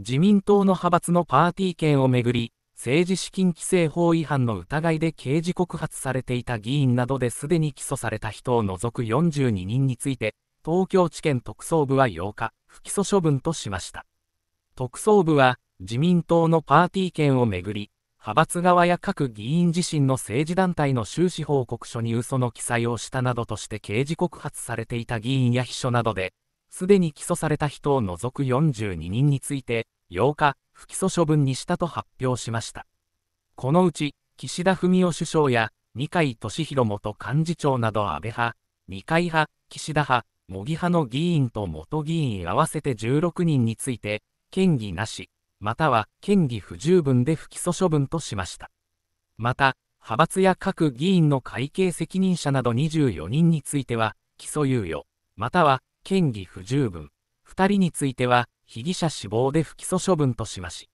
自民党の派閥のパーティー券をめぐり、政治資金規正法違反の疑いで刑事告発されていた議員などですでに起訴された人を除く42人について、東京地検特捜部は8日、不起訴処分としました。特捜部は、自民党のパーティー券をめぐり、派閥側や各議員自身の政治団体の収支報告書に嘘の記載をしたなどとして刑事告発されていた議員や秘書などで、すでに起訴された人を除く42人について、8日、不起訴処分にしたと発表しました。このうち、岸田文雄首相や、二階俊博元幹事長など安倍派、二階派、岸田派、茂木派の議員と元議員合わせて16人について、嫌疑なし、または嫌疑不十分で不起訴処分としました。また、派閥や各議員の会計責任者など24人については、起訴猶予、または嫌疑不十分、2人については、被疑者死亡で不起訴処分としまし